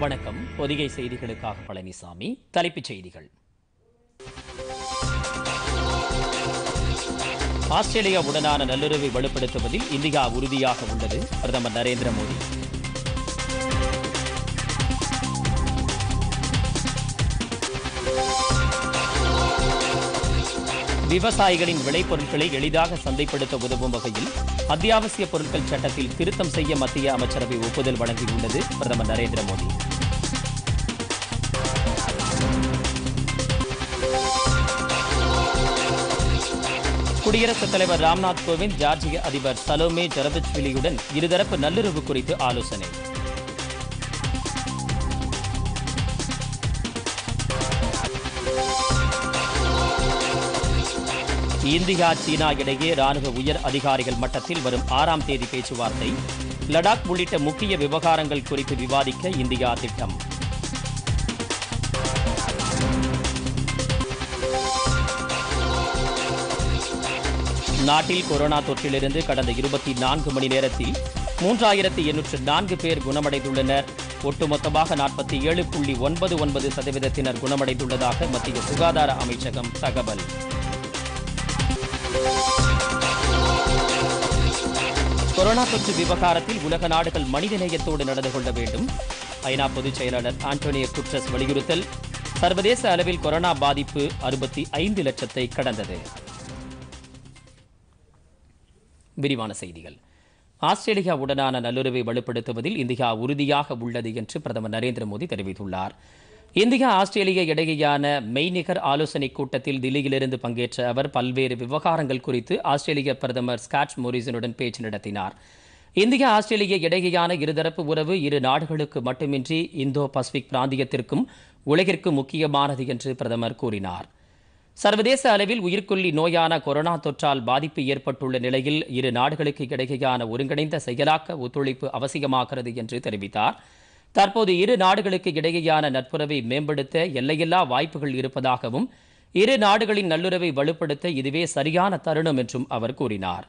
வணக்கம் பொதிகை செய்திகளுக்காக பழனிசாமி தலைப்புச் செய்திகள் ஆஸ்திரேலியாவுடனான நல்லுறவை வலுப்படுத்துவதில் இந்தியா உறுதியாக உள்ளது பிரதமர் நரேந்திர மோடி விவசாயிகளின் விளைபொருட்களை எளிதாக சந்தைப்படுத்த உதவும் வகையில் அத்தியாவசிய பொருட்கள் சட்டத்தில் திருத்தம் செய்ய மத்திய அமைச்சரவை ஒப்புதல் வழங்கியுள்ளது பிரதமர் நரேந்திர மோடி குடியரசுத் தலைவர் ராம்நாத் கோவிந்த் ஜார்ஜிய அதிபர் சலோமே ஜரபச்விலியுடன் இருதரப்பு நல்லுறவு குறித்து ஆலோசனை இந்தியா சீனா இடையே ராணுவ உயர் அதிகாரிகள் மட்டத்தில் வரும் ஆறாம் தேதி பேச்சுவார்த்தை லடாக் உள்ளிட்ட முக்கிய விவகாரங்கள் குறித்து விவாதிக்க இந்தியா திட்டம் நாட்டில் கொரோனா தொற்றிலிருந்து கடந்த இருபத்தி நான்கு மணி நேரத்தில் மூன்றாயிரத்தி எண்ணூற்று நான்கு பேர் குணமடைந்துள்ளனர் ஒட்டுமொத்தமாக நாற்பத்தி ஏழு புள்ளி ஒன்பது ஒன்பது சதவீதத்தினர் குணமடைந்துள்ளதாக மத்திய சுகாதார அமைச்சகம் தகவல் கொரோனா தொற்று விவகாரத்தில் உலக நாடுகள் மனிதநேயத்தோடு நடந்து கொள்ள வேண்டும் ஐநா பொதுச் செயலாளர் ஆண்டோனியோ குட்ரஸ் வலியுறுத்தல் சர்வதேச அளவில் கொரோனா பாதிப்பு அறுபத்தி ஐந்து லட்சத்தை கடந்தது விரிவான செய்திகள் ஆஸ்திரேலியாவுடனான நல்லுறவை வலுப்படுத்துவதில் இந்தியா உறுதியாக உள்ளது என்று பிரதமர் நரேந்திர மோடி தெரிவித்துள்ளார் இந்தியா ஆஸ்திரேலியா இடையேயான மெய்நிகர் ஆலோசனைக் கூட்டத்தில் தில்லியிலிருந்து பங்கேற்ற அவர் பல்வேறு விவகாரங்கள் குறித்து ஆஸ்திரேலிய பிரதமர் ஸ்காட் மோரிசனுடன் பேச்சு நடத்தினார் இந்தியா ஆஸ்திரேலிய இடையேயான இருதரப்பு உறவு இரு நாடுகளுக்கு மட்டுமின்றி இந்தோ பசிபிக் பிராந்தியத்திற்கும் உலகிற்கு முக்கியமானது என்று பிரதமர் கூறினார் சர்வதேச அளவில் உயிர்கொல்லி நோயான கொரோனா தொற்றால் பாதிப்பு ஏற்பட்டுள்ள நிலையில் இரு நாடுகளுக்கு இடையேயான ஒருங்கிணைந்த செயலாக்க ஒத்துழைப்பு அவசியமாகிறது என்று தெரிவித்தார் தற்போது இரு நாடுகளுக்கு இடையேயான நட்புறவை மேம்படுத்த எல்லையில்லா வாய்ப்புகள் இருப்பதாகவும் இரு நாடுகளின் நல்லுறவை வலுப்படுத்த இதுவே சரியான தருணம் என்றும் அவர் கூறினார்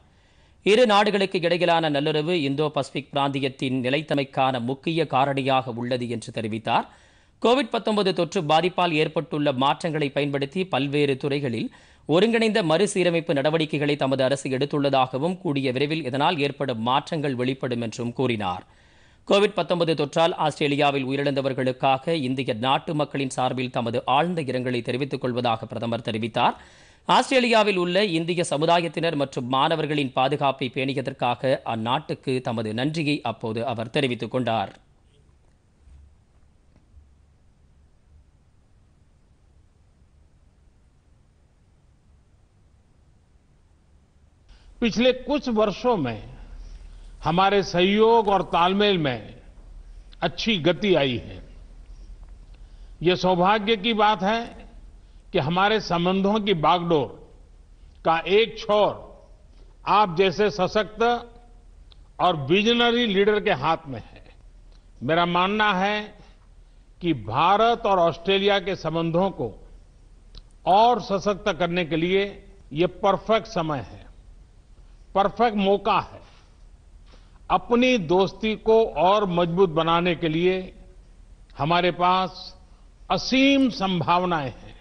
இரு நாடுகளுக்கு இடையிலான நல்லுறவு இந்தோ பசிபிக் பிராந்தியத்தின் நிலைத்தமைக்கான முக்கிய காரணியாக உள்ளது என்று தெரிவித்தார் கோவிட் பத்தொன்பது தொற்று பாதிப்பால் ஏற்பட்டுள்ள மாற்றங்களை பயன்படுத்தி பல்வேறு துறைகளில் ஒருங்கிணைந்த மறுசீரமைப்பு நடவடிக்கைகளை தமது அரசு எடுத்துள்ளதாகவும் கூடிய விரைவில் இதனால் ஏற்படும் மாற்றங்கள் வெளிப்படும் என்றும் கூறினார் கோவிட் பத்தொன்பது தொற்றால் ஆஸ்திரேலியாவில் உயிரிழந்தவர்களுக்காக இந்திய நாட்டு மக்களின் சார்பில் தமது ஆழ்ந்த இரங்கலை தெரிவித்துக் கொள்வதாக பிரதமர் தெரிவித்தார் ஆஸ்திரேலியாவில் உள்ள இந்திய சமுதாயத்தினர் மற்றும் மாணவர்களின் பாதுகாப்பை பேணியதற்காக அந்நாட்டுக்கு தமது நன்றியை அப்போது அவர் தெரிவித்துக் கொண்டார் पिछले कुछ वर्षों में हमारे सहयोग और तालमेल में अच्छी गति आई है यह सौभाग्य की बात है कि हमारे संबंधों की बागडोर का एक छोर आप जैसे सशक्त और विजनरी लीडर के हाथ में है मेरा मानना है कि भारत और ऑस्ट्रेलिया के संबंधों को और सशक्त करने के लिए यह परफेक्ट समय है परफेक्ट मौका है अपनी दोस्ती को और मजबूत बनाने के लिए हमारे पास असीम संभावनाएं हैं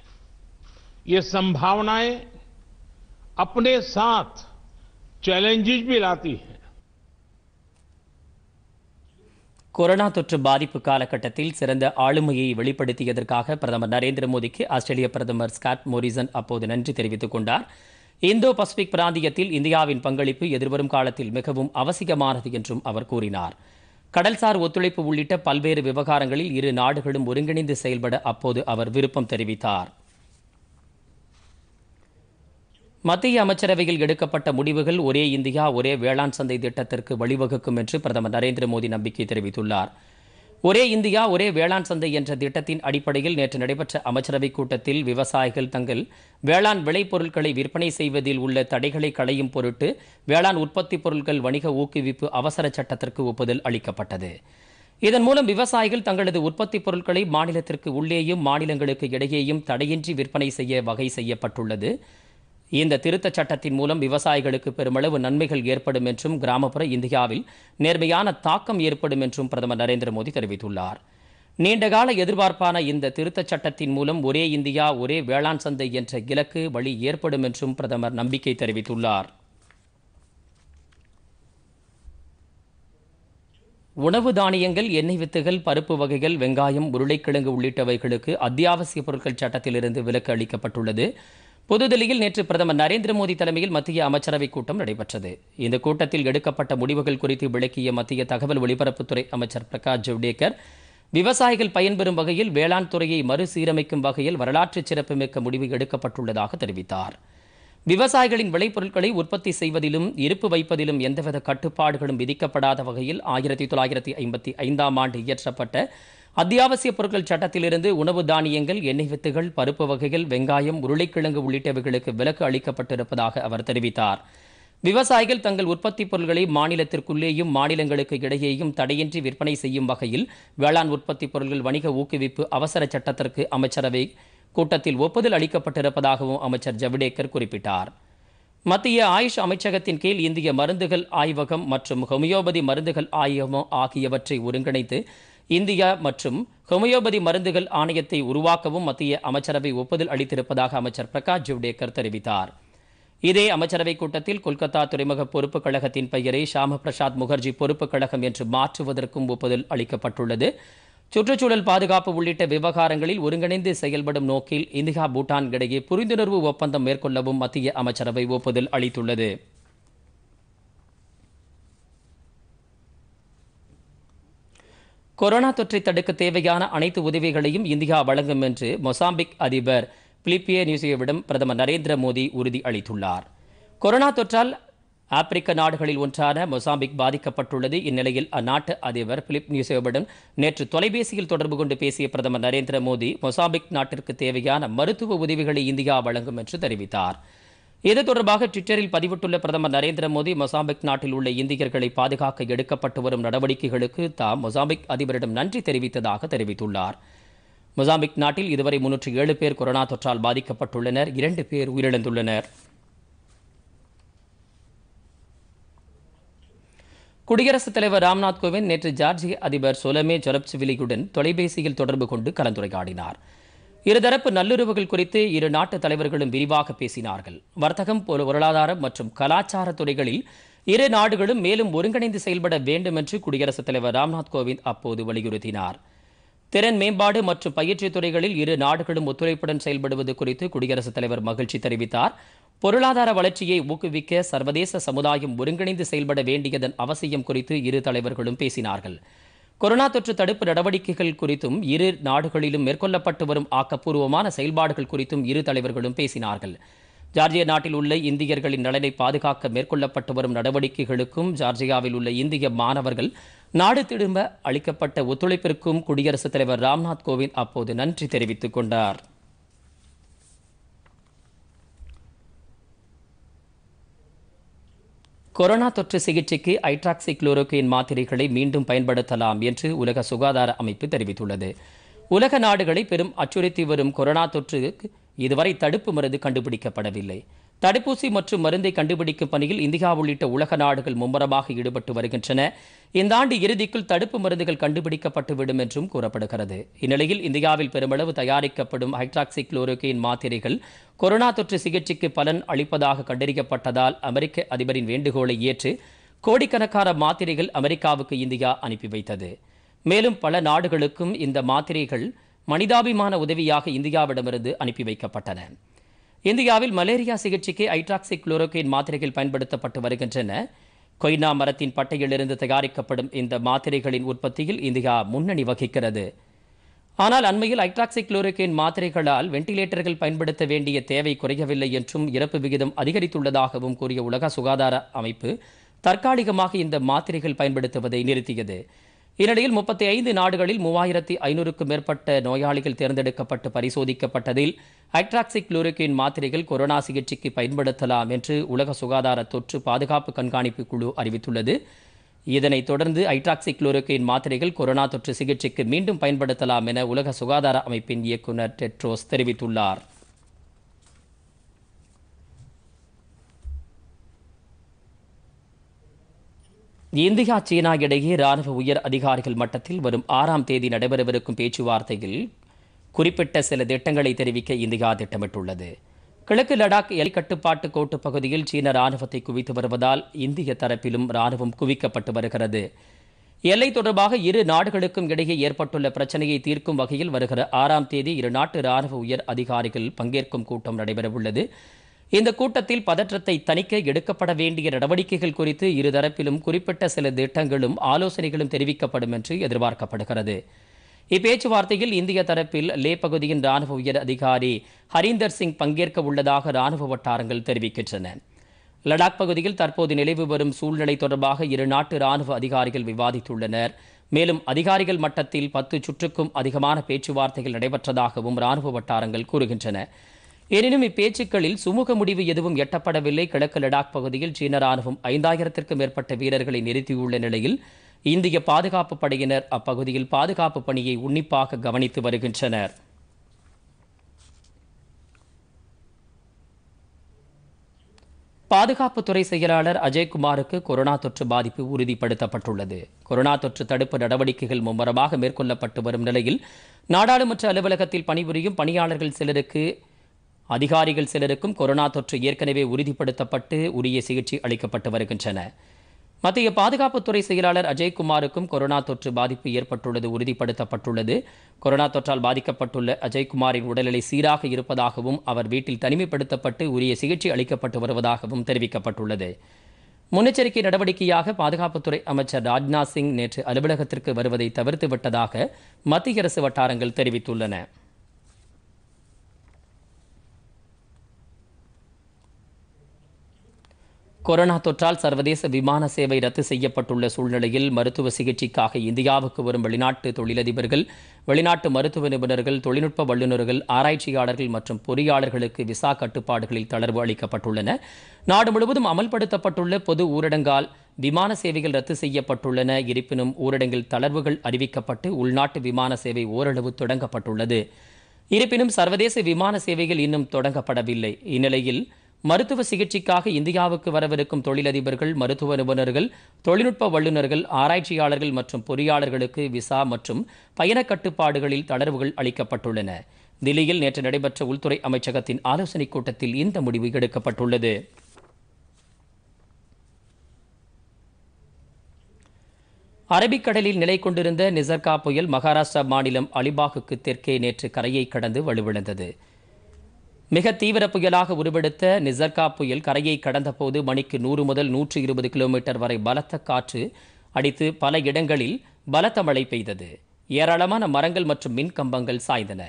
ये संभावनाएं अपने साथ चैलेंजेस भी लाती हैं कोरोना बाधि सलीप्रदम नरेंद्र मोदी की आस्ट्रेलिया प्रदम स्काट मोरीसन अब नंबर இந்தோ பசிபிக் பிராந்தியத்தில் இந்தியாவின் பங்களிப்பு எதிர்வரும் காலத்தில் மிகவும் அவசியமானது என்றும் அவர் கூறினார் கடல்சார் ஒத்துழைப்பு உள்ளிட்ட பல்வேறு விவகாரங்களில் இரு நாடுகளும் ஒருங்கிணைந்து செயல்பட அப்போது அவர் விருப்பம் தெரிவித்தார் மத்திய அமைச்சரவையில் எடுக்கப்பட்ட முடிவுகள் ஒரே இந்தியா ஒரே வேளாண் சந்தை திட்டத்திற்கு வழிவகுக்கும் என்று பிரதமர் நரேந்திர மோடி நம்பிக்கை தெரிவித்துள்ளார் ஒரே இந்தியா ஒரே வேளாண் சந்தை என்ற திட்டத்தின் அடிப்படையில் நேற்று நடைபெற்ற அமைச்சரவைக் கூட்டத்தில் விவசாயிகள் தங்கள் வேளாண் விளைபொருட்களை விற்பனை செய்வதில் உள்ள தடைகளை களையும் பொருட்டு வேளாண் உற்பத்தி பொருட்கள் வணிக ஊக்குவிப்பு அவசர சட்டத்திற்கு ஒப்புதல் அளிக்கப்பட்டது இதன் மூலம் விவசாயிகள் தங்களது உற்பத்தி பொருட்களை மாநிலத்திற்கு உள்ளேயும் மாநிலங்களுக்கு இடையேயும் தடையின்றி விற்பனை செய்ய வகை செய்யப்பட்டுள்ளது இந்த திருத்தச் சட்டத்தின் மூலம் விவசாயிகளுக்கு பெருமளவு நன்மைகள் ஏற்படும் என்றும் கிராமப்புற இந்தியாவில் நேர்மையான தாக்கம் ஏற்படும் என்றும் பிரதமர் நரேந்திர மோடி தெரிவித்துள்ளார் நீண்டகால எதிர்பார்ப்பான இந்த திருத்தச் சட்டத்தின் மூலம் ஒரே இந்தியா ஒரே வேளாண் சந்தை என்ற இலக்கு வழி ஏற்படும் என்றும் பிரதமர் நம்பிக்கை தெரிவித்துள்ளார் உணவு தானியங்கள் எண்ணெய் வித்துகள் பருப்பு வகைகள் வெங்காயம் உருளைக்கிழங்கு உள்ளிட்டவைகளுக்கு அத்தியாவசிய பொருட்கள் சட்டத்திலிருந்து விலக்கு அளிக்கப்பட்டுள்ளது புதுதில்லியில் நேற்று பிரதமர் நரேந்திர மோடி தலைமையில் மத்திய அமைச்சரவைக் கூட்டம் நடைபெற்றது இந்த கூட்டத்தில் எடுக்கப்பட்ட முடிவுகள் குறித்து விளக்கிய மத்திய தகவல் ஒலிபரப்புத்துறை அமைச்சர் பிரகாஷ் ஜவ்டேகர் விவசாயிகள் பயன்பெறும் வகையில் வேளாண் துறையை மறுசீரமைக்கும் வகையில் வரலாற்று சிறப்புமிக்க முடிவு எடுக்கப்பட்டுள்ளதாக தெரிவித்தார் விவசாயிகளின் விளைபொருட்களை உற்பத்தி செய்வதிலும் இருப்பு வைப்பதிலும் எந்தவித கட்டுப்பாடுகளும் விதிக்கப்படாத வகையில் ஆயிரத்தி தொள்ளாயிரத்தி ஐம்பத்தி ஐந்தாம் ஆண்டு இயற்றப்பட்ட அத்தியாவசிய பொருட்கள் சட்டத்திலிருந்து உணவு தானியங்கள் எண்ணெய் வித்துகள் பருப்பு வகைகள் வெங்காயம் உருளைக்கிழங்கு உள்ளிட்டவைகளுக்கு விலக்கு அளிக்கப்பட்டிருப்பதாக அவர் தெரிவித்தார் விவசாயிகள் தங்கள் உற்பத்தி பொருட்களை மாநிலத்திற்குள்ளேயும் மாநிலங்களுக்கு இடையேயும் தடையின்றி விற்பனை செய்யும் வகையில் வேளாண் உற்பத்தி பொருட்கள் வணிக ஊக்குவிப்பு அவசர சட்டத்திற்கு அமைச்சரவை கூட்டத்தில் ஒப்புதல் அளிக்கப்பட்டிருப்பதாகவும் அமைச்சர் ஜவடேகர் குறிப்பிட்டார் மத்திய ஆயுஷ் அமைச்சகத்தின் கீழ் இந்திய மருந்துகள் ஆய்வகம் மற்றும் ஹோமியோபதி மருந்துகள் ஆய்வகம் ஆகியவற்றை ஒருங்கிணைத்து இந்தியா மற்றும் ஹோமியோபதி மருந்துகள் ஆணையத்தை உருவாக்கவும் மத்திய அமைச்சரவை ஒப்புதல் அளித்திருப்பதாக அமைச்சர் பிரகாஷ் ஜவ்டேகர் தெரிவித்தார் இதே அமைச்சரவை கூட்டத்தில் கொல்கத்தா துறைமுக பொறுப்புக் கழகத்தின் பெயரை ஷாம பிரசாத் முகர்ஜி பொறுப்புக் கழகம் என்று மாற்றுவதற்கும் ஒப்புதல் அளிக்கப்பட்டுள்ளது சுற்றுச்சூழல் பாதுகாப்பு உள்ளிட்ட விவகாரங்களில் ஒருங்கிணைந்து செயல்படும் நோக்கில் இந்தியா பூட்டான் இடையே புரிந்துணர்வு ஒப்பந்தம் மேற்கொள்ளவும் மத்திய அமைச்சரவை ஒப்புதல் அளித்துள்ளது கொரோனா தொற்றை தடுக்க தேவையான அனைத்து உதவிகளையும் இந்தியா வழங்கும் என்று மொசாம்பிக் அதிபர் பிலிப்பியே நியூசியோவிடம் பிரதமர் நரேந்திர மோடி உறுதி அளித்துள்ளார் கொரோனா தொற்றால் ஆப்பிரிக்க நாடுகளில் ஒன்றான மொசாம்பிக் பாதிக்கப்பட்டுள்ளது இந்நிலையில் அந்நாட்டு அதிபர் பிலிப் நியூசியோவிடம் நேற்று தொலைபேசியில் தொடர்பு கொண்டு பேசிய பிரதமர் நரேந்திர மோடி மொசாம்பிக் நாட்டிற்கு தேவையான மருத்துவ உதவிகளை இந்தியா வழங்கும் என்று தெரிவித்தார் இது தொடர்பாக ட்விட்டரில் பதிவிட்டுள்ள பிரதமர் நரேந்திர மோடி மொசாம்பிக் நாட்டில் உள்ள இந்தியர்களை பாதுகாக்க எடுக்கப்பட்டு வரும் நடவடிக்கைகளுக்கு தாம் மொசாம்பிக் அதிபரிடம் நன்றி தெரிவித்ததாக தெரிவித்துள்ளார் மொசாம்பிக் நாட்டில் இதுவரை முன்னூற்றி ஏழு பேர் கொரோனா தொற்றால் பாதிக்கப்பட்டுள்ளனர் இரண்டு பேர் உயிரிழந்துள்ளனர் குடியரசுத் தலைவர் ராம்நாத் கோவிந்த் நேற்று ஜார்ஜிய அதிபர் சோலமே ஜொரப்சிவிலியுடன் தொலைபேசியில் தொடர்பு கொண்டு கலந்துரையாடினார் இருதரப்பு நல்லுறவுகள் குறித்து இரு நாட்டு தலைவர்களும் விரிவாக பேசினார்கள் வர்த்தகம் பொருளாதாரம் மற்றும் கலாச்சார துறைகளில் இரு நாடுகளும் மேலும் ஒருங்கிணைந்து செயல்பட வேண்டும் என்று குடியரசுத் தலைவர் ராம்நாத் கோவிந்த் அப்போது வலியுறுத்தினார் திறன் மேம்பாடு மற்றும் பயிற்சி துறைகளில் இரு நாடுகளும் ஒத்துழைப்புடன் செயல்படுவது குறித்து குடியரசுத் தலைவர் மகிழ்ச்சி தெரிவித்தார் பொருளாதார வளர்ச்சியை ஊக்குவிக்க சர்வதேச சமுதாயம் ஒருங்கிணைந்து செயல்பட வேண்டியதன் அவசியம் குறித்து இரு தலைவர்களும் பேசினார்கள் கொரோனா தொற்று தடுப்பு நடவடிக்கைகள் குறித்தும் இரு நாடுகளிலும் மேற்கொள்ளப்பட்டு வரும் ஆக்கப்பூர்வமான செயல்பாடுகள் குறித்தும் இரு தலைவர்களும் பேசினார்கள் ஜார்ஜியா நாட்டில் உள்ள இந்தியர்களின் நலனை பாதுகாக்க மேற்கொள்ளப்பட்டு வரும் நடவடிக்கைகளுக்கும் ஜார்ஜியாவில் உள்ள இந்திய மாணவர்கள் நாடு திரும்ப அளிக்கப்பட்ட ஒத்துழைப்பிற்கும் குடியரசுத் தலைவர் ராம்நாத் கோவிந்த் அப்போது நன்றி தெரிவித்துக் கொண்டார் கொரோனா தொற்று சிகிச்சைக்கு ஐட்ராக்சி குளோரோக்வின் மாத்திரைகளை மீண்டும் பயன்படுத்தலாம் என்று உலக சுகாதார அமைப்பு தெரிவித்துள்ளது உலக நாடுகளை பெரும் அச்சுறுத்தி வரும் கொரோனா தொற்றுக்கு இதுவரை தடுப்பு மருந்து கண்டுபிடிக்கப்படவில்லை தடுப்பூசி மற்றும் மருந்தை கண்டுபிடிக்கும் பணியில் இந்தியா உள்ளிட்ட உலக நாடுகள் மும்முரமாக ஈடுபட்டு வருகின்றன இந்த ஆண்டு இறுதிக்குள் தடுப்பு மருந்துகள் கண்டுபிடிக்கப்பட்டுவிடும் என்றும் கூறப்படுகிறது இந்நிலையில் இந்தியாவில் பெருமளவு தயாரிக்கப்படும் ஹைட்ராக்சி குளோரோகின் மாத்திரைகள் கொரோனா தொற்று சிகிச்சைக்கு பலன் அளிப்பதாக கண்டறியப்பட்டதால் அமெரிக்க அதிபரின் வேண்டுகோளை ஏற்று கோடிக்கணக்கான மாத்திரைகள் அமெரிக்காவுக்கு இந்தியா அனுப்பி வைத்தது மேலும் பல நாடுகளுக்கும் இந்த மாத்திரைகள் மனிதாபிமான உதவியாக இந்தியாவிடமிருந்து அனுப்பி வைக்கப்பட்டன இந்தியாவில் மலேரியா சிகிச்சைக்கு ஐட்ராக்சி குளோரோகின் மாத்திரைகள் பயன்படுத்தப்பட்டு வருகின்றன கொய்னா மரத்தின் பட்டையிலிருந்து தயாரிக்கப்படும் இந்த மாத்திரைகளின் உற்பத்தியில் இந்தியா முன்னணி வகிக்கிறது ஆனால் அண்மையில் ஐட்ராக்சி குளோரோகின் மாத்திரைகளால் வெண்டிலேட்டர்கள் பயன்படுத்த வேண்டிய தேவை குறையவில்லை என்றும் இறப்பு விகிதம் அதிகரித்துள்ளதாகவும் கூறிய உலக சுகாதார அமைப்பு தற்காலிகமாக இந்த மாத்திரைகள் பயன்படுத்துவதை நிறுத்தியது இந்நிலையில் முப்பத்தி ஐந்து நாடுகளில் மூவாயிரத்தி ஐநூறுக்கும் மேற்பட்ட நோயாளிகள் தேர்ந்தெடுக்கப்பட்டு பரிசோதிக்கப்பட்டதில் ஹைட்ராக்சிக் குளோரிக்கின் மாத்திரைகள் கொரோனா சிகிச்சைக்கு பயன்படுத்தலாம் என்று உலக சுகாதார தொற்று பாதுகாப்பு கண்காணிப்பு குழு அறிவித்துள்ளது இதனைத் தொடர்ந்து ஹைட்ராக்சிக் குளோரிக்கின் மாத்திரைகள் கொரோனா தொற்று சிகிச்சைக்கு மீண்டும் பயன்படுத்தலாம் என உலக சுகாதார அமைப்பின் இயக்குநர் டெட்ரோஸ் தெரிவித்துள்ளார் இந்தியா சீனா இடையே ராணுவ உயர் அதிகாரிகள் மட்டத்தில் வரும் ஆறாம் தேதி நடைபெறவிருக்கும் பேச்சுவார்த்தையில் குறிப்பிட்ட சில திட்டங்களை தெரிவிக்க இந்தியா திட்டமிட்டுள்ளது கிழக்கு லடாக் எல்லை கட்டுப்பாட்டு கோட்டு பகுதியில் சீன ராணுவத்தை குவித்து வருவதால் இந்திய தரப்பிலும் ராணுவம் குவிக்கப்பட்டு வருகிறது எல்லை தொடர்பாக இரு நாடுகளுக்கும் இடையே ஏற்பட்டுள்ள பிரச்சனையை தீர்க்கும் வகையில் வருகிற ஆறாம் தேதி இரு நாட்டு ராணுவ உயர் அதிகாரிகள் பங்கேற்கும் கூட்டம் நடைபெறவுள்ளது இந்த கூட்டத்தில் பதற்றத்தை தணிக்க எடுக்கப்பட வேண்டிய நடவடிக்கைகள் குறித்து இருதரப்பிலும் குறிப்பிட்ட சில திட்டங்களும் ஆலோசனைகளும் தெரிவிக்கப்படும் என்று எதிர்பார்க்கப்படுகிறது இப்பேச்சுவார்த்தையில் இந்திய தரப்பில் லே பகுதியின் ராணுவ உயர் அதிகாரி ஹரீந்தர் சிங் பங்கேற்க உள்ளதாக ராணுவ வட்டாரங்கள் தெரிவிக்கின்றன லடாக் பகுதியில் தற்போது நிலவு வரும் சூழ்நிலை தொடர்பாக இரு நாட்டு ராணுவ அதிகாரிகள் விவாதித்துள்ளனர் மேலும் அதிகாரிகள் மட்டத்தில் பத்து சுற்றுக்கும் அதிகமான பேச்சுவார்த்தைகள் நடைபெற்றதாகவும் ராணுவ வட்டாரங்கள் கூறுகின்றன எனினும் இப்பேச்சுக்களில் சுமூக முடிவு எதுவும் எட்டப்படவில்லை கிழக்கு லடாக் பகுதியில் சீன ராணுவம் ஐந்தாயிரத்திற்கும் மேற்பட்ட வீரர்களை நிறுத்தியுள்ள நிலையில் இந்திய பாதுகாப்பு படையினர் அப்பகுதியில் பாதுகாப்பு பணியை உன்னிப்பாக கவனித்து வருகின்றனர் பாதுகாப்புத்துறை செயலாளர் அஜய்குமாருக்கு கொரோனா தொற்று பாதிப்பு உறுதிப்படுத்தப்பட்டுள்ளது கொரோனா தொற்று தடுப்பு நடவடிக்கைகள் மும்முரமாக மேற்கொள்ளப்பட்டு வரும் நிலையில் நாடாளுமன்ற அலுவலகத்தில் பணிபுரியும் பணியாளர்கள் சிலருக்கு அதிகாரிகள் சிலருக்கும் கொரோனா தொற்று ஏற்கனவே உறுதிப்படுத்தப்பட்டு உரிய சிகிச்சை அளிக்கப்பட்டு வருகின்றன மத்திய பாதுகாப்புத்துறை செயலாளர் அஜய்குமாருக்கும் கொரோனா தொற்று பாதிப்பு ஏற்பட்டுள்ளது உறுதிப்படுத்தப்பட்டுள்ளது கொரோனா தொற்றால் பாதிக்கப்பட்டுள்ள அஜய்குமாரின் உடல்நிலை சீராக இருப்பதாகவும் அவர் வீட்டில் தனிமைப்படுத்தப்பட்டு உரிய சிகிச்சை அளிக்கப்பட்டு வருவதாகவும் தெரிவிக்கப்பட்டுள்ளது முன்னெச்சரிக்கை நடவடிக்கையாக பாதுகாப்புத்துறை அமைச்சர் ராஜ்நாத் சிங் நேற்று அலுவலகத்திற்கு வருவதை தவிர்த்து விட்டதாக மத்திய அரசு வட்டாரங்கள் தெரிவித்துள்ளன கொரோனா தொற்றால் சர்வதேச விமான சேவை ரத்து செய்யப்பட்டுள்ள சூழ்நிலையில் மருத்துவ சிகிச்சைக்காக இந்தியாவுக்கு வரும் வெளிநாட்டு தொழிலதிபர்கள் வெளிநாட்டு மருத்துவ நிபுணர்கள் தொழில்நுட்ப வல்லுநர்கள் ஆராய்ச்சியாளர்கள் மற்றும் பொறியாளர்களுக்கு விசா கட்டுப்பாடுகளில் தளர்வு அளிக்கப்பட்டுள்ளன நாடு முழுவதும் அமல்படுத்தப்பட்டுள்ள பொது ஊரடங்கால் விமான சேவைகள் ரத்து செய்யப்பட்டுள்ளன இருப்பினும் ஊரடங்கில் தளர்வுகள் அறிவிக்கப்பட்டு உள்நாட்டு விமான சேவை ஓரளவு தொடங்கப்பட்டுள்ளது இருப்பினும் சர்வதேச விமான சேவைகள் இன்னும் தொடங்கப்படவில்லை இந்நிலையில் மருத்துவ சிகிச்சைக்காக இந்தியாவுக்கு வரவிருக்கும் தொழிலதிபர்கள் மருத்துவ நிபுணர்கள் தொழில்நுட்ப வல்லுநர்கள் ஆராய்ச்சியாளர்கள் மற்றும் பொறியாளர்களுக்கு விசா மற்றும் பயண கட்டுப்பாடுகளில் தளர்வுகள் அளிக்கப்பட்டுள்ளன தில்லியில் நேற்று நடைபெற்ற உள்துறை அமைச்சகத்தின் ஆலோசனைக் கூட்டத்தில் இந்த முடிவு எடுக்கப்பட்டுள்ளது அரபிக்கடலில் நிலை கொண்டிருந்த நிசர்கா புயல் மகாராஷ்டிரா மாநிலம் அலிபாகுக்கு தெற்கே நேற்று கரையை கடந்து வலுவிழந்தது மிக தீவிர புயலாக உருவெடுத்த நிசர்கா புயல் கரையை கடந்தபோது மணிக்கு நூறு முதல் நூற்று இருபது கிலோமீட்டர் வரை பலத்த காற்று அடித்து பல இடங்களில் பலத்த மழை பெய்தது ஏராளமான மரங்கள் மற்றும் மின் கம்பங்கள் சாய்ந்தன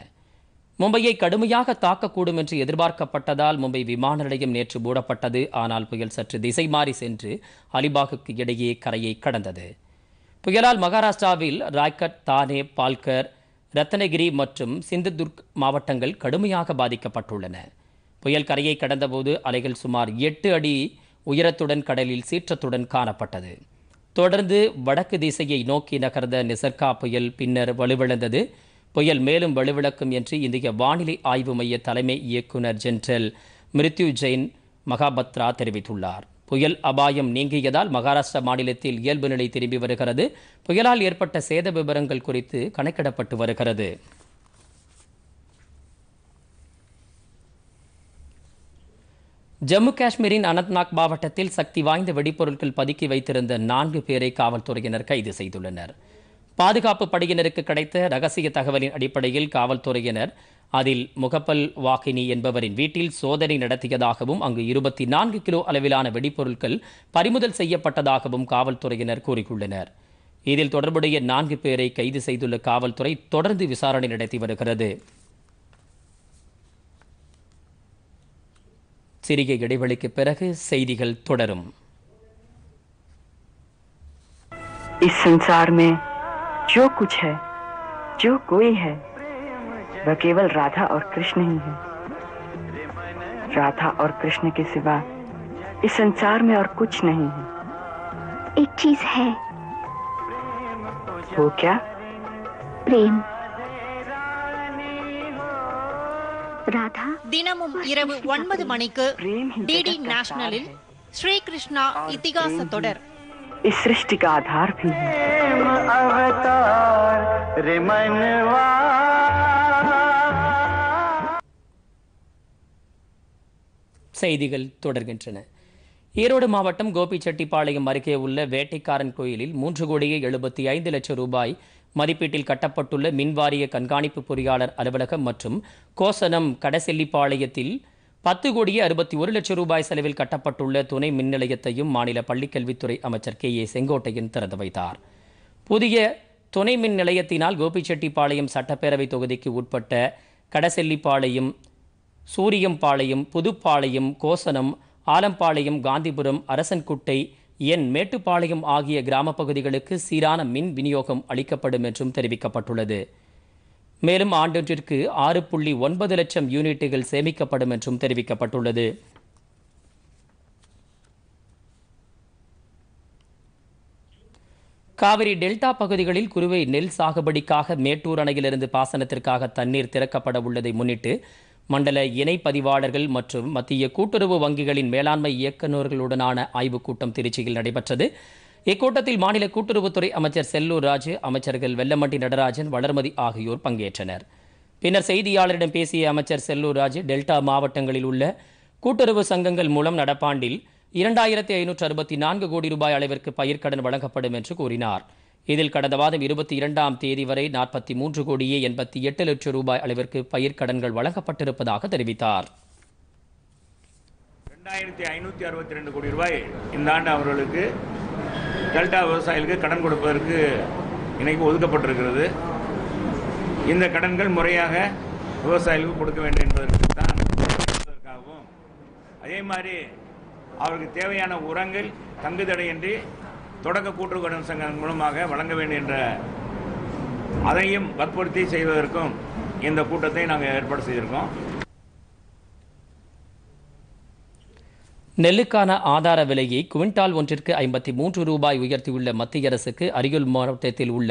மும்பையை கடுமையாக தாக்கக்கூடும் என்று எதிர்பார்க்கப்பட்டதால் மும்பை விமான நிலையம் நேற்று மூடப்பட்டது ஆனால் புயல் சற்று திசை மாறி சென்று அலிபாகுக்கு இடையே கரையை கடந்தது புயலால் மகாராஷ்டிராவில் ராய்கட் தானே பால்கர் ரத்தனகிரி மற்றும் சிந்துதுர்க் மாவட்டங்கள் கடுமையாக பாதிக்கப்பட்டுள்ளன புயல் கரையை கடந்தபோது அலைகள் சுமார் எட்டு அடி உயரத்துடன் கடலில் சீற்றத்துடன் காணப்பட்டது தொடர்ந்து வடக்கு திசையை நோக்கி நகர்ந்த நிசர்கா புயல் பின்னர் வலுவிழந்தது புயல் மேலும் வலுவிழக்கும் என்று இந்திய வானிலை ஆய்வு மைய தலைமை இயக்குநர் ஜென்ரல் மிருத்யு ஜெயின் மகாபத்ரா தெரிவித்துள்ளார் புயல் அபாயம் நீங்கியதால் மகாராஷ்டிரா மாநிலத்தில் இயல்பு நிலை திரும்பி வருகிறது புயலால் ஏற்பட்ட சேத விவரங்கள் குறித்து கணக்கிடப்பட்டு வருகிறது ஜம்மு காஷ்மீரின் அனந்த்நாக் மாவட்டத்தில் சக்தி வாய்ந்த வெடிப்பொருட்கள் பதுக்கி வைத்திருந்த நான்கு பேரை காவல்துறையினர் கைது செய்துள்ளனர் பாதுகாப்பு படையினருக்கு கிடைத்த ரகசிய தகவலின் அடிப்படையில் காவல்துறையினர் அதில் முகப்பல் வாகினி என்பவரின் வீட்டில் சோதனை நடத்தியதாகவும் அங்கு இருபத்தி நான்கு கிலோ அளவிலான வெடிப்பொருட்கள் பறிமுதல் செய்யப்பட்டதாகவும் காவல்துறையினர் கூறியுள்ளனர் இதில் தொடர்புடைய நான்கு பேரை கைது செய்துள்ள காவல்துறை தொடர்ந்து விசாரணை நடத்தி வருகிறது சிறிய இடைவெளிக்கு பிறகு செய்திகள் தொடரும் इस संसार में जो कुछ है जो कोई है वह केवल राधा और कृष्ण ही है राधा और कृष्ण के सिवा इस संसार में और कुछ नहीं है एक चीज है वो क्या प्रेम ராதா தினமும் இரவு ஒன்பது மணிக்கு டிடி நேஷனலில் ஸ்ரீ கிருஷ்ணா இத்திகாச தொடர் इस सृष्टि का आधार भी है செய்திகள் தொடர்கின்றன ஈரோடு மாவட்டம் கோபிச்செட்டிப்பாளையம் அருகே உள்ள வேட்டைக்காரன் கோயிலில் மூன்று கோடியே எழுபத்தி ஐந்து லட்சம் ரூபாய் மதிப்பீட்டில் கட்டப்பட்டுள்ள மின்வாரிய கண்காணிப்பு பொறியாளர் அலுவலகம் மற்றும் கோசனம் கடசெல்லிப்பாளையத்தில் பத்து கோடியே அறுபத்தி ஒரு லட்சம் ரூபாய் செலவில் கட்டப்பட்டுள்ள துணை மின் நிலையத்தையும் மாநில பள்ளிக்கல்வித்துறை அமைச்சர் கே ஏ செங்கோட்டையன் திறந்து வைத்தார் புதிய துணை மின் நிலையத்தினால் கோபிச்செட்டிப்பாளையம் சட்டப்பேரவை தொகுதிக்கு உட்பட்ட கடசெல்லிப்பாளையம் சூரியம்பாளையம் புதுப்பாளையம் கோசனம் ஆலம்பாளையம் காந்திபுரம் அரசன்குட்டை என் மேட்டுப்பாளையம் ஆகிய கிராம பகுதிகளுக்கு சீரான மின் விநியோகம் அளிக்கப்படும் என்றும் தெரிவிக்கப்பட்டுள்ளது மேலும் ஆண்டொன்றிற்கு ஆறு புள்ளி ஒன்பது லட்சம் யூனிட்டுகள் சேமிக்கப்படும் என்றும் தெரிவிக்கப்பட்டுள்ளது காவிரி டெல்டா பகுதிகளில் குறுவை நெல் சாகுபடிக்காக மேட்டூர் அணையிலிருந்து பாசனத்திற்காக தண்ணீர் திறக்கப்பட உள்ளதை முன்னிட்டு மண்டல இணை பதிவாளர்கள் மற்றும் மத்திய கூட்டுறவு வங்கிகளின் மேலாண்மை இயக்குநர்களுடனான ஆய்வுக் கூட்டம் திருச்சியில் நடைபெற்றது இக்கூட்டத்தில் மாநில கூட்டுறவுத்துறை அமைச்சர் செல்லூர் ராஜு அமைச்சர்கள் வெல்லமண்டி நடராஜன் வளர்மதி ஆகியோர் பங்கேற்றனர் பின்னர் செய்தியாளரிடம் பேசிய அமைச்சர் செல்லூர் ராஜு டெல்டா மாவட்டங்களில் உள்ள கூட்டுறவு சங்கங்கள் மூலம் நடப்பாண்டில் இரண்டாயிரத்தி ஐநூற்று அறுபத்தி நான்கு கோடி ரூபாய் அளவிற்கு பயிர்க்கடன் வழங்கப்படும் என்று கூறினார் இதில் கடந்த மாதம் இருபத்தி இரண்டாம் தேதி வரை நாற்பத்தி மூன்று கோடியே எண்பத்தி எட்டு லட்சம் ரூபாய் அளவிற்கு பயிர்க்கடன்கள் வழங்கப்பட்டிருப்பதாக தெரிவித்தார் ரெண்டாயிரத்தி ஐநூற்றி அறுபத்தி ரெண்டு கோடி ரூபாய் இந்த ஆண்டு அவர்களுக்கு டெல்டா விவசாயிகளுக்கு கடன் கொடுப்பதற்கு இன்னைக்கு ஒதுக்கப்பட்டிருக்கிறது இந்த கடன்கள் முறையாக விவசாயிகளுக்கு கொடுக்க வேண்டும் என்பதற்கு தான் அதே மாதிரி அவருக்கு தேவையான உரங்கள் தங்குதடையின்றி தொடக்க கூட்டுறவு கடன் சங்கம் மூலமாக வழங்க வேண்டும் என்ற அதையும் வற்புறுத்தி செய்வதற்கும் இந்த கூட்டத்தை நாங்கள் ஏற்பாடு செய்திருக்கோம் நெல்லுக்கான ஆதார விலையை குவிண்டால் ஒன்றிற்கு ஐம்பத்தி மூன்று ரூபாய் உயர்த்தியுள்ள மத்திய அரசுக்கு அரியல் மாவட்டத்தில் உள்ள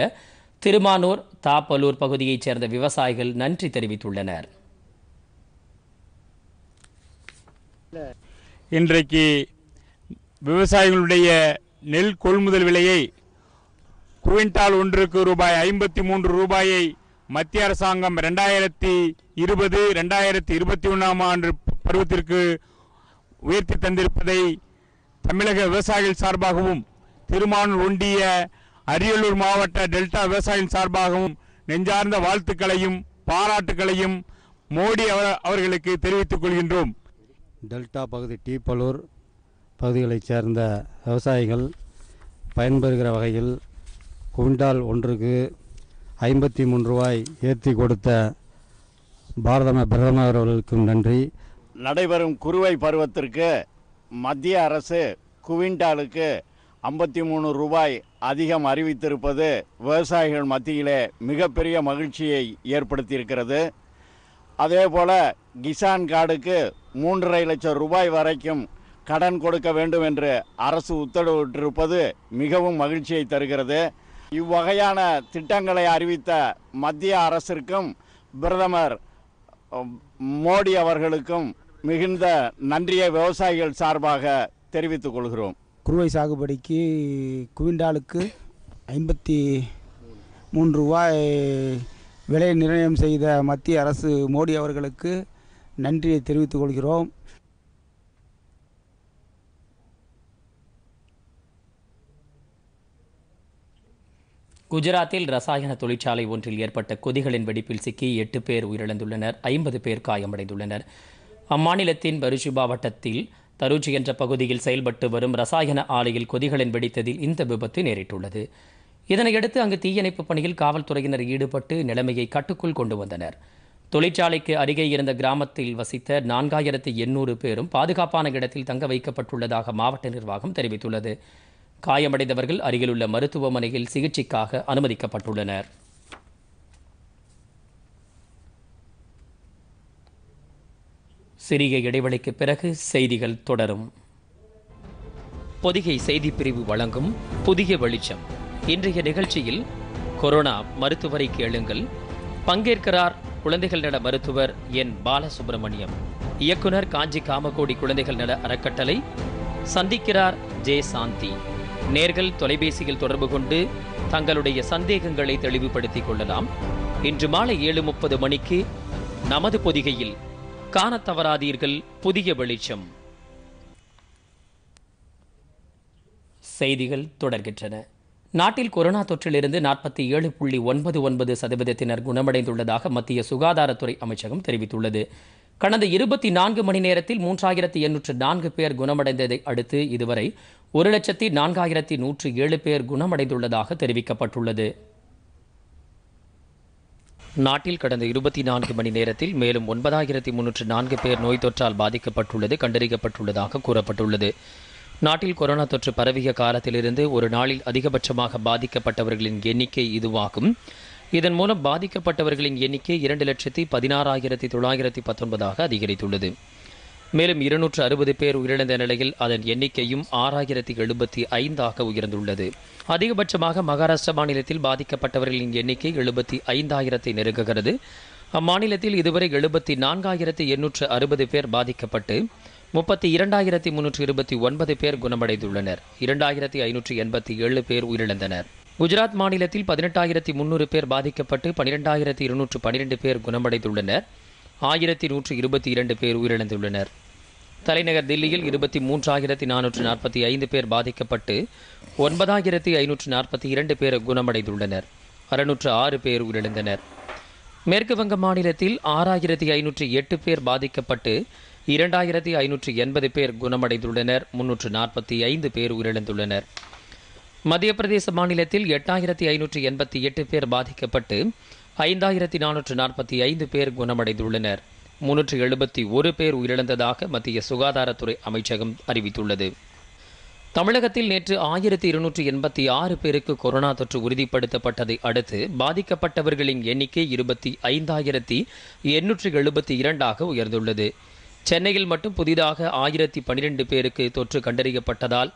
திருமானூர் தாப்பலூர் பகுதியைச் சேர்ந்த விவசாயிகள் நன்றி தெரிவித்துள்ளனர் இன்றைக்கு விவசாயிகளுடைய நெல் கொள்முதல் விலையை குவிண்டால் ஒன்றுக்கு ரூபாய் ஐம்பத்தி மூன்று ரூபாயை மத்திய அரசாங்கம் ரெண்டாயிரத்தி இருபது ரெண்டாயிரத்தி இருபத்தி ஒன்றாம் ஆண்டு பருவத்திற்கு உயர்த்தி தந்திருப்பதை தமிழக விவசாயிகள் சார்பாகவும் திருமானூர் ஒன்றிய அரியலூர் மாவட்ட டெல்டா விவசாயிகள் சார்பாகவும் நெஞ்சார்ந்த வாழ்த்துக்களையும் பாராட்டுக்களையும் மோடி அவர்களுக்கு தெரிவித்துக் கொள்கின்றோம் டெல்டா பகுதி டீப்பலூர் பகுதிகளைச் சேர்ந்த விவசாயிகள் பயன்பெறுகிற வகையில் குவிண்டால் ஒன்றுக்கு ஐம்பத்தி மூன்று ரூபாய் ஏற்றி கொடுத்த பாரதம பிரதமர் அவர்களுக்கும் நன்றி நடைபெறும் குறுவை பருவத்திற்கு மத்திய அரசு குவிண்டாலுக்கு ஐம்பத்தி மூணு ரூபாய் அதிகம் அறிவித்திருப்பது விவசாயிகள் மத்தியிலே மிகப்பெரிய மகிழ்ச்சியை ஏற்படுத்தியிருக்கிறது அதே கிசான் கார்டுக்கு மூன்றரை லட்சம் ரூபாய் வரைக்கும் கடன் கொடுக்க வேண்டும் என்று அரசு உத்தரவிட்டிருப்பது மிகவும் மகிழ்ச்சியை தருகிறது இவ்வகையான திட்டங்களை அறிவித்த மத்திய அரசிற்கும் பிரதமர் மோடி அவர்களுக்கும் மிகுந்த நன்றியை விவசாயிகள் சார்பாக தெரிவித்துக் கொள்கிறோம் குறுவை சாகுபடிக்கு குவிண்டாலுக்கு ஐம்பத்தி மூன்று ரூபாய் விலை நிர்ணயம் செய்த மத்திய அரசு மோடி அவர்களுக்கு நன்றியை தெரிவித்துக் கொள்கிறோம் குஜராத்தில் ரசாயன தொழிற்சாலை ஒன்றில் ஏற்பட்ட கொதிகளின் வெடிப்பில் சிக்கி எட்டு பேர் உயிரிழந்துள்ளனர் ஐம்பது பேர் காயமடைந்துள்ளனர் அம்மாநிலத்தின் பருஷி மாவட்டத்தில் தருச்சி என்ற பகுதியில் செயல்பட்டு வரும் ரசாயன ஆலையில் கொதிகளின் வெடித்ததில் இந்த விபத்து நேரிட்டுள்ளது இதனையடுத்து அங்கு தீயணைப்புப் பணியில் காவல்துறையினர் ஈடுபட்டு நிலைமையை கட்டுக்குள் கொண்டு வந்தனர் தொழிற்சாலைக்கு அருகே இருந்த கிராமத்தில் வசித்த நான்காயிரத்து எண்ணூறு பேரும் பாதுகாப்பான இடத்தில் தங்க வைக்கப்பட்டுள்ளதாக மாவட்ட நிர்வாகம் தெரிவித்துள்ளது காயமடைந்தவர்கள் அருகிலுள்ள மருத்துவமனையில் சிகிச்சைக்காக அனுமதிக்கப்பட்டுள்ளனர் சிறிய இடைவெளிக்கு பிறகு செய்திகள் தொடரும் பொதிகை செய்தி பிரிவு வழங்கும் புதிய வெளிச்சம் இன்றைய நிகழ்ச்சியில் கொரோனா மருத்துவரை கேளுங்கள் பங்கேற்கிறார் குழந்தைகள் நல மருத்துவர் என் பாலசுப்ரமணியம் இயக்குனர் காஞ்சி காமகோடி குழந்தைகள் நல அறக்கட்டளை சந்திக்கிறார் ஜே சாந்தி நேர்கள் தொலைபேசியில் தொடர்பு கொண்டு தங்களுடைய சந்தேகங்களை தெளிவுபடுத்திக் கொள்ளலாம் இன்று மாலை ஏழு முப்பது மணிக்கு நமது பொதிகையில் காண தவறாதீர்கள் புதிய வெளிச்சம் செய்திகள் தொடர்கின்றன நாட்டில் கொரோனா தொற்றிலிருந்து நாற்பத்தி ஏழு புள்ளி ஒன்பது ஒன்பது சதவீதத்தினர் குணமடைந்துள்ளதாக மத்திய சுகாதாரத்துறை அமைச்சகம் தெரிவித்துள்ளது கடந்த இருபத்தி நான்கு மணி நேரத்தில் மூன்றாயிரத்தி எண்ணூற்று நான்கு பேர் குணமடைந்ததை அடுத்து இதுவரை ஒரு லட்சத்தி நான்காயிரத்தி நூற்று ஏழு பேர் குணமடைந்துள்ளதாக தெரிவிக்கப்பட்டுள்ளது நாட்டில் கடந்த இருபத்தி நான்கு மணி நேரத்தில் மேலும் ஒன்பதாயிரத்தி முன்னூற்று நான்கு பேர் நோய் தொற்றால் பாதிக்கப்பட்டுள்ளது கண்டறியப்பட்டுள்ளதாக கூறப்பட்டுள்ளது நாட்டில் கொரோனா தொற்று பரவிய காலத்திலிருந்து ஒரு நாளில் அதிகபட்சமாக பாதிக்கப்பட்டவர்களின் எண்ணிக்கை இதுவாகும் இதன் மூலம் பாதிக்கப்பட்டவர்களின் எண்ணிக்கை இரண்டு லட்சத்தி பதினாறாயிரத்தி தொள்ளாயிரத்தி பத்தொன்பதாக அதிகரித்துள்ளது மேலும் இருநூற்று அறுபது பேர் உயிரிழந்த நிலையில் அதன் எண்ணிக்கையும் ஆறாயிரத்தி எழுபத்தி ஐந்தாக உயர்ந்துள்ளது அதிகபட்சமாக மகாராஷ்டிரா மாநிலத்தில் பாதிக்கப்பட்டவர்களின் எண்ணிக்கை எழுபத்தி ஐந்தாயிரத்தை நெருங்குகிறது அம்மாநிலத்தில் இதுவரை எழுபத்தி நான்காயிரத்தி எண்ணூற்று அறுபது பேர் பாதிக்கப்பட்டு முப்பத்தி இரண்டாயிரத்தி முன்னூற்று இருபத்தி ஒன்பது பேர் குணமடைந்துள்ளனர் இரண்டாயிரத்தி ஐநூற்று எண்பத்தி ஏழு பேர் உயிரிழந்தனர் குஜராத் மாநிலத்தில் பதினெட்டாயிரத்தி முன்னூறு பேர் பாதிக்கப்பட்டு பனிரெண்டாயிரத்தி இருநூற்று பனிரெண்டு பேர் குணமடைந்துள்ளனர் ஆயிரத்தி நூற்று இருபத்தி இரண்டு பேர் உயிரிழந்துள்ளனர் தலைநகர் தில்லியில் இருபத்தி மூன்றாயிரத்தி நானூற்று நாற்பத்தி ஐந்து பேர் பாதிக்கப்பட்டு ஒன்பதாயிரத்தி ஐநூற்று நாற்பத்தி இரண்டு பேர் குணமடைந்துள்ளனர் அறுநூற்று ஆறு பேர் உயிரிழந்தனர் மேற்கு வங்க மாநிலத்தில் ஆறாயிரத்தி ஐநூற்றி எட்டு பேர் பாதிக்கப்பட்டு இரண்டாயிரத்தி ஐநூற்றி எண்பது பேர் குணமடைந்துள்ளனர் முன்னூற்று நாற்பத்தி ஐந்து பேர் உயிரிழந்துள்ளனர் மத்திய பிரதேச மாநிலத்தில் எட்டாயிரத்தி ஐநூற்றி எண்பத்தி எட்டு பேர் பாதிக்கப்பட்டு ஐந்தாயிரத்தி நானூற்று நாற்பத்தி ஐந்து பேர் குணமடைந்துள்ளனர் முன்னூற்று எழுபத்தி ஒரு பேர் உயிரிழந்ததாக மத்திய சுகாதாரத்துறை அமைச்சகம் அறிவித்துள்ளது தமிழகத்தில் நேற்று ஆயிரத்தி இருநூற்றி எண்பத்தி ஆறு பேருக்கு கொரோனா தொற்று உறுதிப்படுத்தப்பட்டதை அடுத்து பாதிக்கப்பட்டவர்களின் எண்ணிக்கை இருபத்தி ஐந்தாயிரத்தி எண்ணூற்று எழுபத்தி இரண்டாக உயர்ந்துள்ளது சென்னையில் மட்டும் புதிதாக ஆயிரத்தி பனிரெண்டு பேருக்கு தொற்று கண்டறியப்பட்டதால்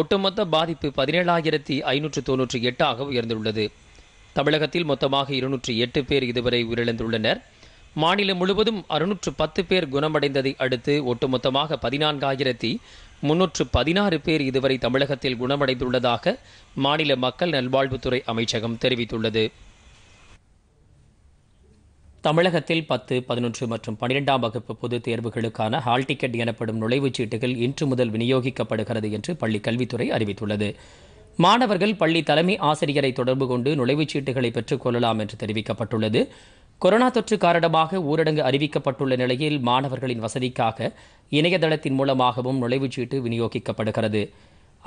ஒட்டுமொத்த பாதிப்பு பதினேழாயிரத்தி ஐநூற்று தொன்னூற்றி எட்டாக உயர்ந்துள்ளது தமிழகத்தில் மொத்தமாக இருநூற்றி எட்டு பேர் இதுவரை உயிரிழந்துள்ளனர் மாநிலம் முழுவதும் அறுநூற்று பத்து பேர் குணமடைந்ததை அடுத்து ஒட்டுமொத்தமாக பதினான்காயிரத்தி முன்னூற்று பதினாறு பேர் இதுவரை தமிழகத்தில் குணமடைந்துள்ளதாக மாநில மக்கள் நல்வாழ்வுத்துறை அமைச்சகம் தெரிவித்துள்ளது தமிழகத்தில் பத்து பதினொன்று மற்றும் பனிரெண்டாம் வகுப்பு பொதுத் தேர்வுகளுக்கான ஹால் டிக்கெட் எனப்படும் நுழைவுச் சீட்டுகள் இன்று முதல் விநியோகிக்கப்படுகிறது என்று பள்ளிக் கல்வித்துறை அறிவித்துள்ளது மாணவர்கள் பள்ளி தலைமை ஆசிரியரை தொடர்பு கொண்டு நுழைவுச் சீட்டுகளை கொள்ளலாம் என்று தெரிவிக்கப்பட்டுள்ளது கொரோனா தொற்று காரணமாக ஊரடங்கு அறிவிக்கப்பட்டுள்ள நிலையில் மாணவர்களின் வசதிக்காக இணையதளத்தின் மூலமாகவும் நுழைவுச் சீட்டு விநியோகிக்கப்படுகிறது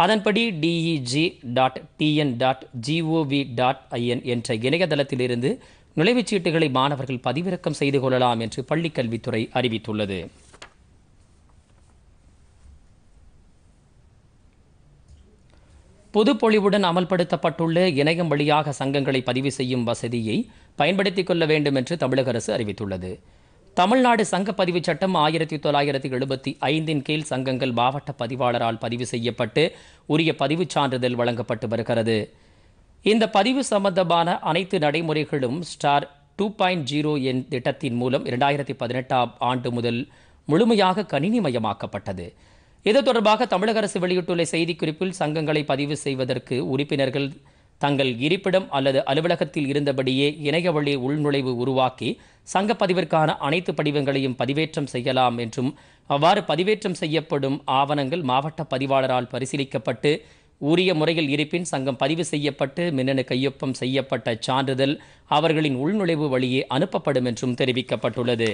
அதன்படி DEG dot TN dot GOV dot IN என்ற இணையதளத்திலிருந்து நுழைவுச் சீட்டுகளை மாணவர்கள் பதிவிறக்கம் செய்து கொள்ளலாம் என்று பள்ளிக்கல்வித்துறை அறிவித்துள்ளது பொதுப்பொழிவுடன் அமல்படுத்தப்பட்டுள்ள இணையம் வழியாக சங்கங்களை பதிவு செய்யும் வசதியை பயன்படுத்திக் கொள்ள வேண்டும் என்று தமிழக அரசு அறிவித்துள்ளது தமிழ்நாடு சங்க பதிவு சட்டம் ஆயிரத்தி தொள்ளாயிரத்தி எழுபத்தி ஐந்தின் கீழ் சங்கங்கள் மாவட்ட பதிவாளரால் பதிவு செய்யப்பட்டு உரிய பதிவுச் சான்றிதழ் வழங்கப்பட்டு வருகிறது இந்த பதிவு சம்பந்தமான அனைத்து நடைமுறைகளும் ஸ்டார் டூ பாயிண்ட் ஜீரோ என் திட்டத்தின் மூலம் இரண்டாயிரத்தி பதினெட்டாம் ஆண்டு முதல் முழுமையாக கணினிமயமாக்கப்பட்டது இது தொடர்பாக தமிழக அரசு வெளியிட்டுள்ள செய்திக்குறிப்பில் சங்கங்களை பதிவு செய்வதற்கு உறுப்பினர்கள் தங்கள் இருப்பிடம் அல்லது அலுவலகத்தில் இருந்தபடியே இணைய வழி உள்நுழைவு உருவாக்கி சங்க பதிவிற்கான அனைத்து படிவங்களையும் பதிவேற்றம் செய்யலாம் என்றும் அவ்வாறு பதிவேற்றம் செய்யப்படும் ஆவணங்கள் மாவட்ட பதிவாளரால் பரிசீலிக்கப்பட்டு உரிய முறையில் இருப்பின் சங்கம் பதிவு செய்யப்பட்டு மின்னணு கையொப்பம் செய்யப்பட்ட சான்றிதழ் அவர்களின் உள்நுழைவு வழியே அனுப்பப்படும் என்றும் தெரிவிக்கப்பட்டுள்ளது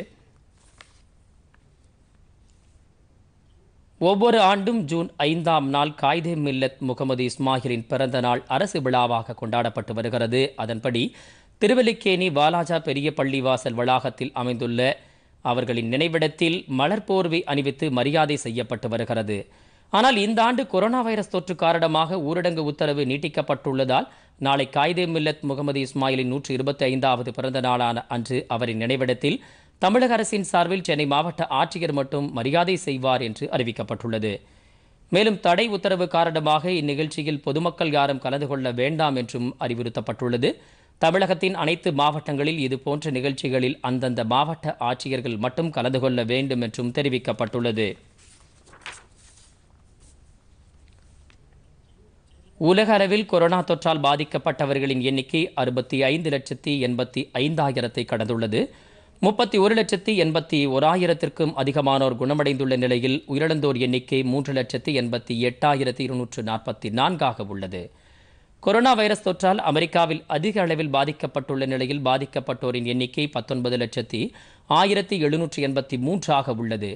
ஒவ்வொரு ஆண்டும் ஜூன் ஐந்தாம் நாள் காய்தே மில்லத் முகமது இஸ்மாயிலின் பிறந்த நாள் அரசு விழாவாக கொண்டாடப்பட்டு வருகிறது அதன்படி திருவல்லிக்கேணி வாலாஜா பெரிய பள்ளிவாசல் வளாகத்தில் அமைந்துள்ள அவர்களின் நினைவிடத்தில் மலர் போர்வை அணிவித்து மரியாதை செய்யப்பட்டு வருகிறது ஆனால் இந்த ஆண்டு கொரோனா வைரஸ் தொற்று காரணமாக ஊரடங்கு உத்தரவு நீட்டிக்கப்பட்டுள்ளதால் நாளை காய்தே மில்லத் முகமது இஸ்மாயிலின் நூற்றி இருபத்தி ஐந்தாவது பிறந்த நாளான அன்று அவரின் நினைவிடத்தில் தமிழக அரசின் சார்பில் சென்னை மாவட்ட ஆட்சியர் மட்டும் மரியாதை செய்வார் என்று அறிவிக்கப்பட்டுள்ளது மேலும் தடை உத்தரவு காரணமாக இந்நிகழ்ச்சியில் பொதுமக்கள் யாரும் கலந்து கொள்ள வேண்டாம் என்றும் அறிவுறுத்தப்பட்டுள்ளது தமிழகத்தின் அனைத்து மாவட்டங்களில் இதுபோன்ற நிகழ்ச்சிகளில் அந்தந்த மாவட்ட ஆட்சியர்கள் மட்டும் கலந்து கொள்ள வேண்டும் என்றும் தெரிவிக்கப்பட்டுள்ளது உலக அளவில் கொரோனா தொற்றால் பாதிக்கப்பட்டவர்களின் எண்ணிக்கை அறுபத்தி ஐந்து லட்சத்தி எண்பத்தி ஐந்தாயிரத்தை கடந்துள்ளது முப்பத்தி ஒரு லட்சத்தி எண்பத்தி ஓராயிரத்திற்கும் அதிகமானோர் குணமடைந்துள்ள நிலையில் உயிரிழந்தோர் எண்ணிக்கை மூன்று லட்சத்தி எண்பத்தி எட்டாயிரத்தி இருநூற்று நாற்பத்தி நான்காக உள்ளது கொரோனா வைரஸ் தொற்றால் அமெரிக்காவில் அதிக அளவில் பாதிக்கப்பட்டுள்ள நிலையில் பாதிக்கப்பட்டோரின் எண்ணிக்கை பத்தொன்பது லட்சத்தி ஆயிரத்தி எழுநூற்றி எண்பத்தி மூன்றாக உள்ளது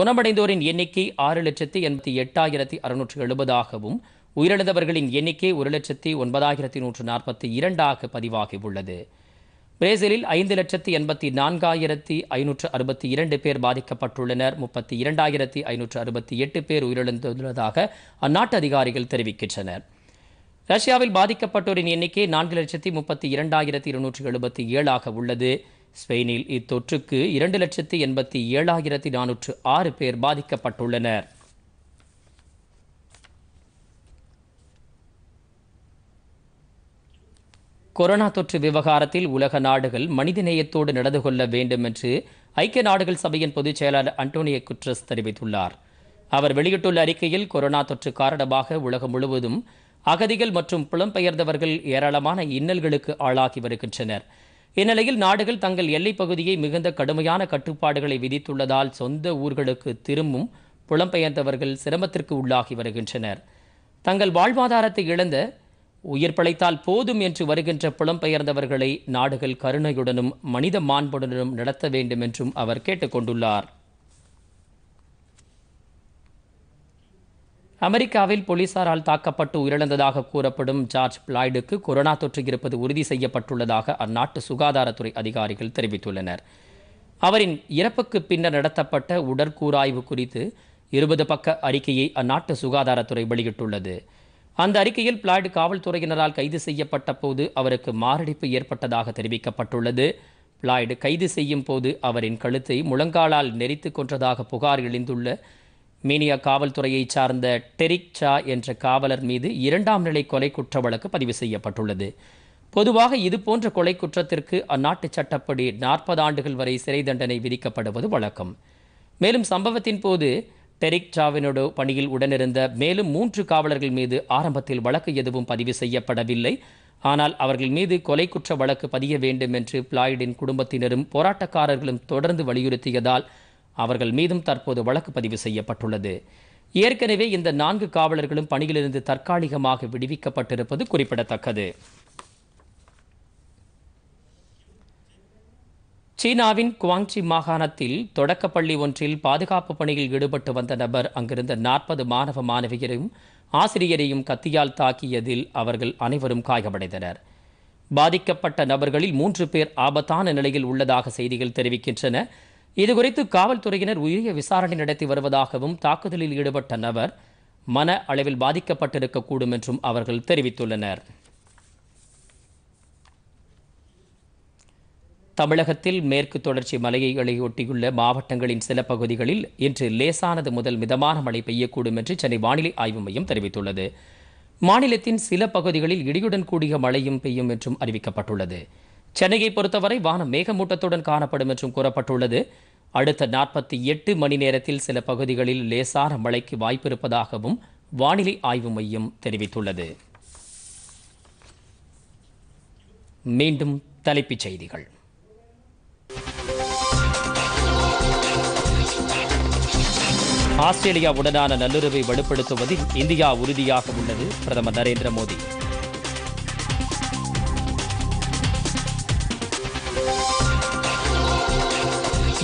குணமடைந்தோரின் எண்ணிக்கை ஆறு லட்சத்தி எண்பத்தி எட்டாயிரத்தி அறுநூற்று எழுபதாகவும் உயிரிழந்தவர்களின் எண்ணிக்கை ஒரு லட்சத்தி ஒன்பதாயிரத்தி நூற்று நாற்பத்தி இரண்டாக பதிவாகி உள்ளது பிரேசிலில் ஐந்து லட்சத்தி எண்பத்தி நான்காயிரத்தி ஐநூற்று அறுபத்தி இரண்டு பேர் பாதிக்கப்பட்டுள்ளனர் முப்பத்தி இரண்டாயிரத்தி ஐநூற்று அறுபத்தி எட்டு பேர் உயிரிழந்துள்ளதாக அந்நாட்டு அதிகாரிகள் தெரிவிக்கின்றனர் ரஷ்யாவில் பாதிக்கப்பட்டோரின் எண்ணிக்கை நான்கு லட்சத்தி முப்பத்தி இரண்டாயிரத்தி இருநூற்று எழுபத்தி ஏழாக உள்ளது ஸ்பெயினில் இத்தொற்றுக்கு இரண்டு லட்சத்தி எண்பத்தி ஏழாயிரத்தி நானூற்று ஆறு பேர் பாதிக்கப்பட்டுள்ளனர் கொரோனா தொற்று விவகாரத்தில் உலக நாடுகள் மனிதநேயத்தோடு நடந்து கொள்ள வேண்டும் என்று ஐக்கிய நாடுகள் சபையின் பொதுச் செயலாளர் அண்டோனியோ குட்ரஸ் தெரிவித்துள்ளார் அவர் வெளியிட்டுள்ள அறிக்கையில் கொரோனா தொற்று காரணமாக உலகம் முழுவதும் அகதிகள் மற்றும் புலம்பெயர்ந்தவர்கள் ஏராளமான இன்னல்களுக்கு ஆளாகி வருகின்றனர் இந்நிலையில் நாடுகள் தங்கள் எல்லைப் பகுதியை மிகுந்த கடுமையான கட்டுப்பாடுகளை விதித்துள்ளதால் சொந்த ஊர்களுக்கு திரும்பும் புலம்பெயர்ந்தவர்கள் சிரமத்திற்கு உள்ளாகி வருகின்றனர் தங்கள் வாழ்வாதாரத்தை இழந்த உயிர் பிழைத்தால் போதும் என்று வருகின்ற புலம்பெயர்ந்தவர்களை நாடுகள் கருணையுடனும் மனித மாண்புடனும் நடத்த வேண்டும் என்றும் அவர் கேட்டுக்கொண்டுள்ளார் அமெரிக்காவில் போலீசாரால் தாக்கப்பட்டு உயிரிழந்ததாக கூறப்படும் ஜார்ஜ் பிளாய்டுக்கு கொரோனா தொற்று இருப்பது உறுதி செய்யப்பட்டுள்ளதாக அந்நாட்டு சுகாதாரத்துறை அதிகாரிகள் தெரிவித்துள்ளனர் அவரின் இறப்புக்கு பின்னர் நடத்தப்பட்ட உடற்கூராய்வு குறித்து இருபது பக்க அறிக்கையை அந்நாட்டு சுகாதாரத்துறை வெளியிட்டுள்ளது அந்த அறிக்கையில் பிளாட் காவல்துறையினரால் கைது செய்யப்பட்ட போது அவருக்கு மாரடைப்பு ஏற்பட்டதாக தெரிவிக்கப்பட்டுள்ளது பிளாய்டு கைது செய்யும் போது அவரின் கழுத்தை முழங்காலால் நெரித்து கொன்றதாக புகார் எழுந்துள்ள மீனியா காவல்துறையை சார்ந்த டெரிக் சா என்ற காவலர் மீது இரண்டாம் நிலை கொலை குற்ற வழக்கு பதிவு செய்யப்பட்டுள்ளது பொதுவாக இதுபோன்ற கொலை குற்றத்திற்கு அந்நாட்டு சட்டப்படி நாற்பது ஆண்டுகள் வரை சிறை தண்டனை விதிக்கப்படுவது வழக்கம் மேலும் சம்பவத்தின் போது டெரிக் சாவினோடு பணியில் உடனிருந்த மேலும் மூன்று காவலர்கள் மீது ஆரம்பத்தில் வழக்கு எதுவும் பதிவு செய்யப்படவில்லை ஆனால் அவர்கள் மீது கொலை குற்ற வழக்கு பதிய வேண்டும் என்று பிளாய்டின் குடும்பத்தினரும் போராட்டக்காரர்களும் தொடர்ந்து வலியுறுத்தியதால் அவர்கள் மீதும் தற்போது வழக்கு பதிவு செய்யப்பட்டுள்ளது ஏற்கனவே இந்த நான்கு காவலர்களும் பணியிலிருந்து தற்காலிகமாக விடுவிக்கப்பட்டிருப்பது குறிப்பிடத்தக்கது சீனாவின் குவாங்சி மாகாணத்தில் தொடக்கப்பள்ளி ஒன்றில் பாதுகாப்பு பணியில் ஈடுபட்டு வந்த நபர் அங்கிருந்த நாற்பது மாணவ மாணவியரையும் ஆசிரியரையும் கத்தியால் தாக்கியதில் அவர்கள் அனைவரும் காயமடைந்தனர் பாதிக்கப்பட்ட நபர்களில் மூன்று பேர் ஆபத்தான நிலையில் உள்ளதாக செய்திகள் தெரிவிக்கின்றன இதுகுறித்து காவல்துறையினர் உரிய விசாரணை நடத்தி வருவதாகவும் தாக்குதலில் ஈடுபட்ட நபர் மன அளவில் பாதிக்கப்பட்டிருக்கக்கூடும் என்றும் அவர்கள் தெரிவித்துள்ளனர் தமிழகத்தில் மேற்கு தொடர்ச்சி மலையைகளை ஒட்டியுள்ள மாவட்டங்களின் சில பகுதிகளில் இன்று லேசானது முதல் மிதமான மழை பெய்யக்கூடும் என்று சென்னை வானிலை ஆய்வு மையம் தெரிவித்துள்ளது மாநிலத்தின் சில பகுதிகளில் இடியுடன் கூடிய மழையும் பெய்யும் என்றும் அறிவிக்கப்பட்டுள்ளது சென்னையை பொறுத்தவரை வானம் மேகமூட்டத்துடன் காணப்படும் என்றும் கூறப்பட்டுள்ளது அடுத்த நாற்பத்தி எட்டு மணி நேரத்தில் சில பகுதிகளில் லேசான மழைக்கு வாய்ப்பிருப்பதாகவும் வானிலை ஆய்வு மையம் தெரிவித்துள்ளது மீண்டும் தலைப்புச் செய்திகள் ஆஸ்திரேலியாவுடனான நல்லுறவை வலுப்படுத்துவதில் இந்தியா உறுதியாக உள்ளது பிரதமர் நரேந்திர மோடி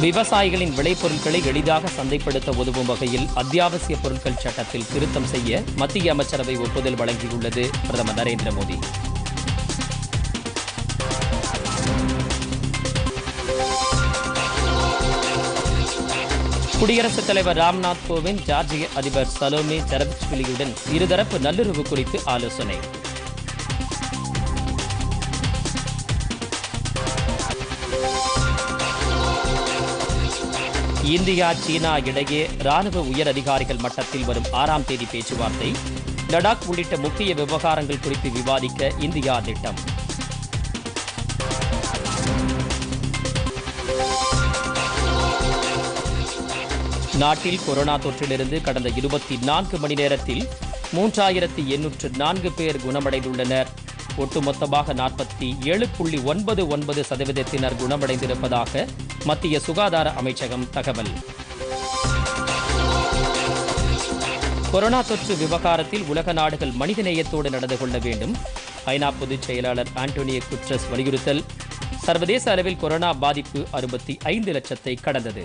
விவசாயிகளின் விளைபொருட்களை எளிதாக சந்தைப்படுத்த உதவும் வகையில் அத்தியாவசிய பொருட்கள் சட்டத்தில் திருத்தம் செய்ய மத்திய அமைச்சரவை ஒப்புதல் வழங்கியுள்ளது பிரதமர் நரேந்திர மோடி குடியரசுத் தலைவர் ராம்நாத் கோவிந்த் ஜார்ஜிய அதிபர் சலோமி சரபிஷ்விலியுடன் இருதரப்பு நல்லுறவு குறித்து ஆலோசனை இந்தியா சீனா இடையே ராணுவ உயர் அதிகாரிகள் மட்டத்தில் வரும் ஆறாம் தேதி பேச்சுவார்த்தை லடாக் உள்ளிட்ட முக்கிய விவகாரங்கள் குறித்து விவாதிக்க இந்தியா திட்டம் நாட்டில் கொரோனா தொற்றிலிருந்து கடந்த இருபத்தி நான்கு மணி நேரத்தில் மூன்றாயிரத்தி எண்ணூற்று நான்கு பேர் குணமடைந்துள்ளனர் ஒட்டுமொத்தமாக நாற்பத்தி ஏழு புள்ளி ஒன்பது ஒன்பது சதவீதத்தினர் குணமடைந்திருப்பதாக மத்திய சுகாதார அமைச்சகம் தகவல் கொரோனா தொற்று விவகாரத்தில் உலக நாடுகள் மனிதநேயத்தோடு நடந்து கொள்ள வேண்டும் ஐநா பொதுச் செயலாளர் ஆண்டோனியோ குட்ரஸ் வலியுறுத்தல் சர்வதேச அளவில் கொரோனா பாதிப்பு அறுபத்தி ஐந்து லட்சத்தை கடந்தது